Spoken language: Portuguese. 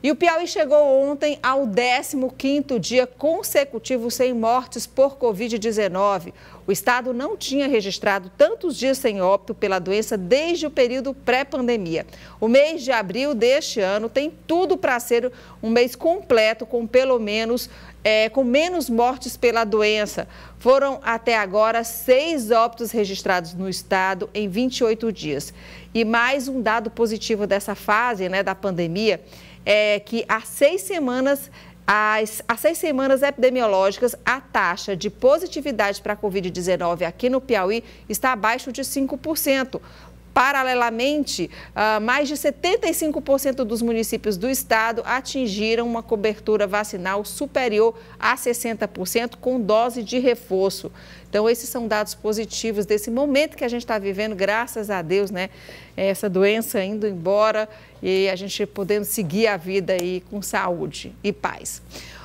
E o Piauí chegou ontem ao 15º dia consecutivo sem mortes por Covid-19. O estado não tinha registrado tantos dias sem óbito pela doença desde o período pré-pandemia. O mês de abril deste ano tem tudo para ser um mês completo com pelo menos é, com menos mortes pela doença. Foram até agora seis óbitos registrados no estado em 28 dias. E mais um dado positivo dessa fase né, da pandemia é que há seis semanas as, as seis semanas epidemiológicas, a taxa de positividade para a Covid-19 aqui no Piauí está abaixo de 5%. Paralelamente, ah, mais de 75% dos municípios do estado atingiram uma cobertura vacinal superior a 60% com dose de reforço. Então, esses são dados positivos desse momento que a gente está vivendo, graças a Deus, né? É essa doença indo embora e a gente podendo seguir a vida aí com saúde e paz.